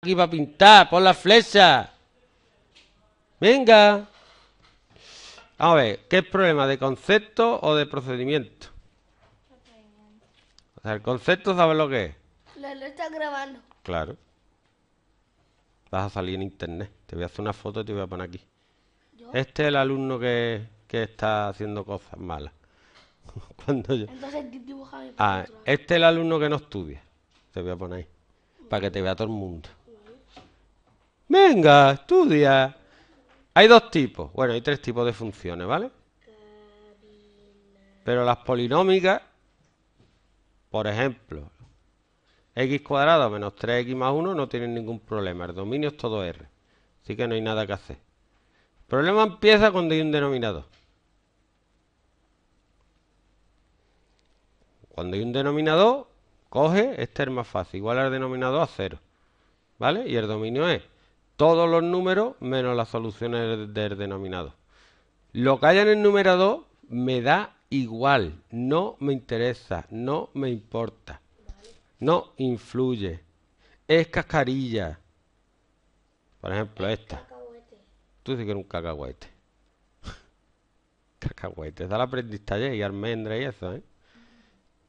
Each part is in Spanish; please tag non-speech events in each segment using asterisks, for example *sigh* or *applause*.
aquí a pintar, por la flecha. Venga. A ver, ¿qué es problema? ¿De concepto o de procedimiento? O sea, el concepto, ¿sabes lo que es? Lo, grabando. Claro. Vas a salir en internet. Te voy a hacer una foto y te voy a poner aquí. Este es el alumno que, está haciendo cosas malas. *laughs* Cuando yo... Entonces, Ah, este es el alumno que no estudia. Te voy a poner ahí. Para que te vea todo el mundo. Venga, estudia. Hay dos tipos, bueno, hay tres tipos de funciones, ¿vale? Pero las polinómicas, por ejemplo, x cuadrado menos 3x más 1 no tienen ningún problema. El dominio es todo r. Así que no hay nada que hacer. El problema empieza cuando hay un denominador. Cuando hay un denominador, coge, este es más fácil, igual al denominador a 0. ¿Vale? Y el dominio es todos los números menos las soluciones del denominado. Lo que haya en el numerador me da igual, no me interesa, no me importa, no influye. Es cascarilla. Por ejemplo, esta. Tú dices que es un cacahuete. *laughs* Cacahuete. da la aprendiz y almendra y eso, ¿eh?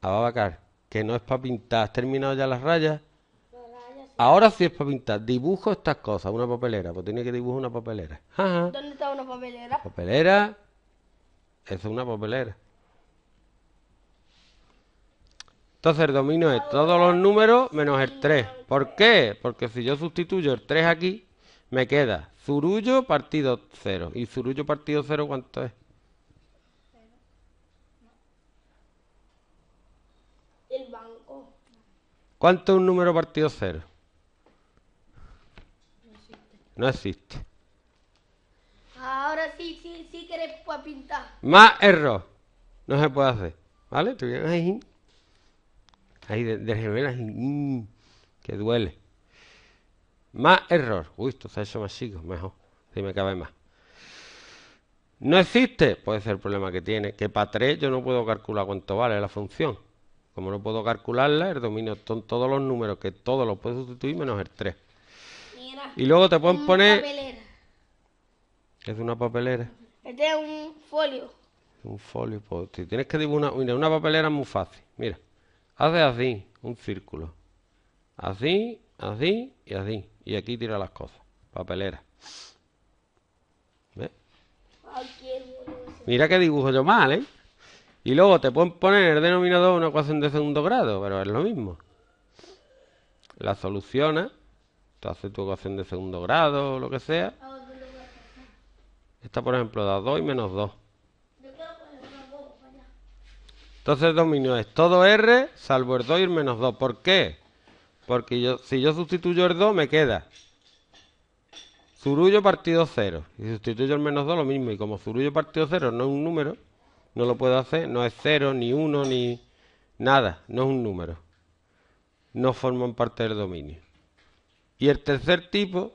Ababacar, que no es para pintar. ¿Has terminado ya las rayas? Ahora sí es para pintar. Dibujo estas cosas, una papelera. Pues tiene que dibujar una papelera. ¿Dónde está una papelera? Papelera. Eso es una papelera. Entonces el dominio es todos los números menos el 3. ¿Por qué? Porque si yo sustituyo el 3 aquí, me queda zurullo partido 0. ¿Y zurullo partido 0 cuánto es? El banco. ¿Cuánto es un número partido 0? No existe. Ahora sí, sí, sí que eres para pintar. Más error. No se puede hacer. ¿Vale? Tú ahí. Ahí de, de que duele. Más error. Uy, esto se más chico. Mejor. Si me cabe más. No existe. Puede ser el problema que tiene. Que para tres yo no puedo calcular cuánto vale la función. Como no puedo calcularla, el dominio son todos los números que todos los puedo sustituir menos el 3. Y luego te pueden poner. Papelera. Es una papelera. Este es un folio. Un folio. Pues, si tienes que dibujar. Mira, una papelera es muy fácil. Mira. Haces así, un círculo. Así, así y así. Y aquí tira las cosas. Papelera. ¿Ves? Mira que dibujo yo mal, ¿eh? Y luego te pueden poner el denominador una ecuación de segundo grado, pero es lo mismo. La soluciona te hace tu ecuación de segundo grado o lo que sea. Esta, por ejemplo, da 2 y menos 2. Entonces el dominio es todo R salvo el 2 y el menos 2. ¿Por qué? Porque si yo sustituyo el 2 me queda Zurullo partido 0. Y sustituyo el menos 2 lo mismo. Y como Zurullo partido 0 no es un número, no lo puedo hacer. No es 0, ni 1, ni nada. No es un número. No forman parte del dominio. Y el tercer tipo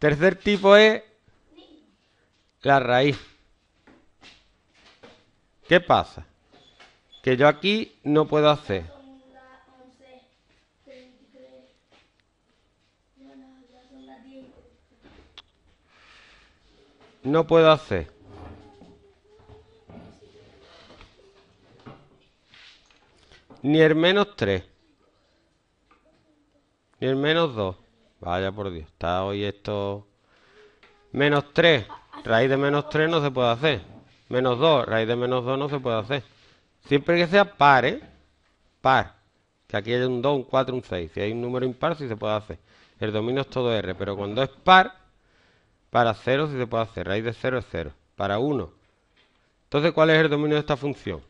Tercer tipo es la raíz. ¿Qué pasa? Que yo aquí no puedo hacer. No puedo hacer Ni el menos 3. Ni el menos 2. Vaya por Dios. Está hoy esto... Menos 3. Raíz de menos 3 no se puede hacer. Menos 2. Raíz de menos 2 no se puede hacer. Siempre que sea par, ¿eh? Par. Que aquí hay un 2, un 4, un 6. Si hay un número impar, sí se puede hacer. El dominio es todo R. Pero cuando es par, para 0 sí se puede hacer. Raíz de 0 es 0. Para 1. Entonces, ¿cuál es el dominio de esta función?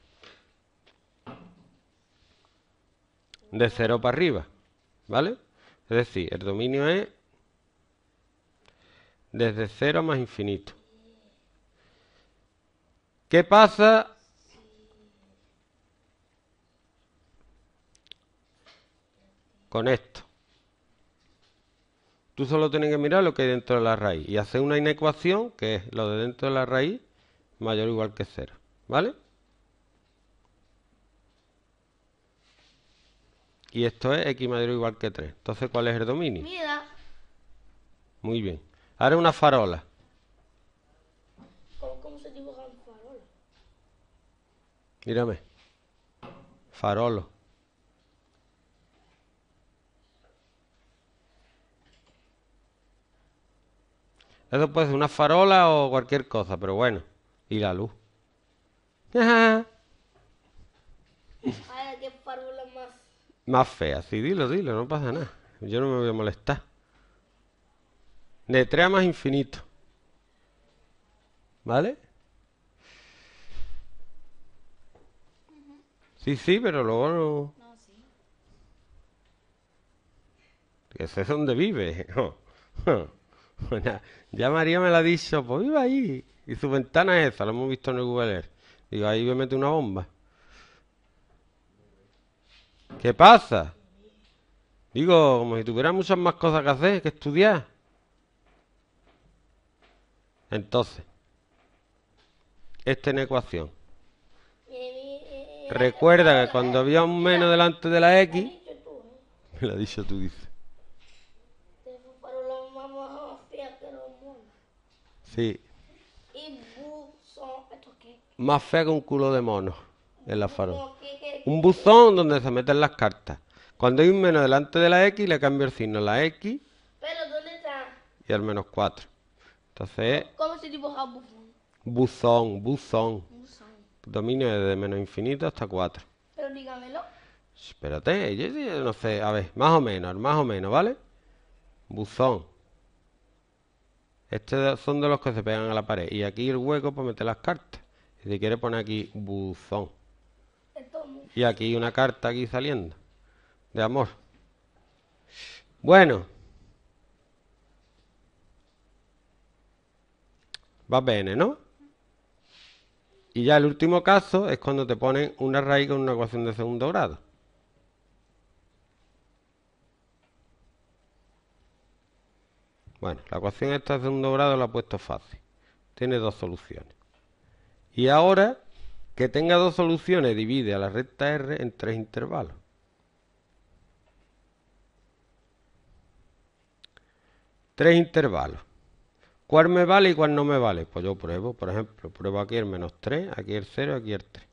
de cero para arriba, ¿vale? Es decir, el dominio es desde cero más infinito. ¿Qué pasa? Con esto. Tú solo tienes que mirar lo que hay dentro de la raíz y hacer una inecuación que es lo de dentro de la raíz mayor o igual que cero, ¿Vale? Y esto es x mayor o igual que 3. Entonces, ¿cuál es el dominio? Mira. Muy bien. Ahora una farola. ¿Cómo, se dibuja una farola? Mírame. Farolo. Eso puede ser una farola o cualquier cosa, pero bueno. Y la luz. *laughs* *laughs* Más fea, Sí, dilo, dilo, no pasa nada. Yo no me voy a molestar. De más infinito. ¿Vale? Sí, sí, pero luego no. no sí. Ese es donde vive. ya, *laughs* ya, María me la ha dicho, pues viva ahí. Y su ventana es esa, lo hemos visto en el Google Earth. Digo, ahí me mete una bomba. ¿Qué pasa? Digo, como si tuvieras muchas más cosas que hacer, que estudiar. Entonces, esta es en ecuación. Recuerda que cuando había un menos delante de la X, me *laughs* lo ha dicho tú, dices. Sí. Más fea que un culo de mono la Un buzón donde se meten las cartas. Cuando hay un menos delante de la X, le cambio el signo a la X. ¿Pero dónde está? Y al menos 4. Entonces. ¿Cómo se dibuja buzón? Buzón, buzón. buzón. Dominio es de menos infinito hasta 4. Pero dígamelo. Espérate, yo, no sé. A ver, más o menos, más o menos, ¿vale? Buzón. Estos son de los que se pegan a la pared. Y aquí el hueco para meter las cartas. Si quiere poner aquí buzón. Y aquí una carta aquí saliendo de amor. Bueno. Va bien, ¿no? Y ya el último caso es cuando te ponen una raíz con una ecuación de segundo grado. Bueno, la ecuación esta de segundo grado la he puesto fácil. Tiene dos soluciones. Y ahora que tenga dos soluciones divide a la recta R en tres intervalos. Tres intervalos. ¿Cuál me vale y cuál no me vale? Pues yo pruebo, por ejemplo, pruebo aquí el menos 3, aquí el 0, aquí el 3.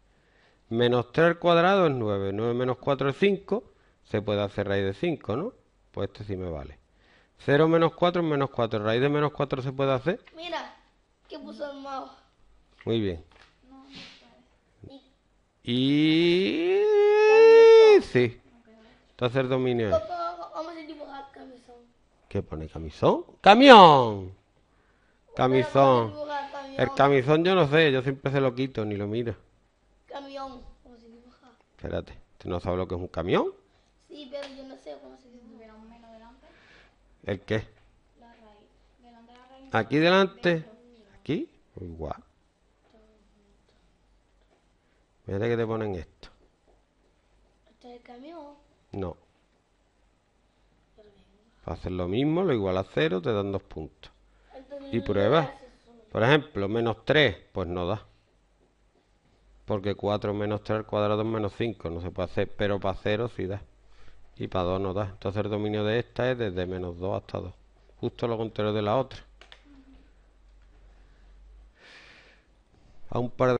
Menos 3 al cuadrado es 9, 9 menos 4 es 5, se puede hacer raíz de 5, ¿no? Pues este sí me vale. 0 menos 4 es menos 4, raíz de menos 4 se puede hacer. Mira, que puso el mouse. Muy bien. Y... Sí. Entonces dominio camisón ¿Qué pone? ¿Camisón? ¡Camión! Camisón. El camisón yo no sé, yo siempre se lo quito, ni lo miro. Camión, ¿cómo se dibuja? Espérate, ¿tú no sabes lo que es un camión? Sí, pero yo no sé cómo se dibuja. un menos delante? ¿El qué? La raíz. Delante la raíz. ¿Aquí delante? ¿Aquí? Igual. Mira que te ponen esto. ¿Esto es el camión? No. Para hacer lo mismo, lo igual a cero, te dan dos puntos. y pruebas. Por ejemplo, menos 3, pues no da. Porque 4 menos 3 al cuadrado es menos 5, no se puede hacer, pero para 0 sí da. Y para 2 no da. Entonces el dominio de esta es desde menos 2 hasta 2. Justo lo contrario de la otra. A un par de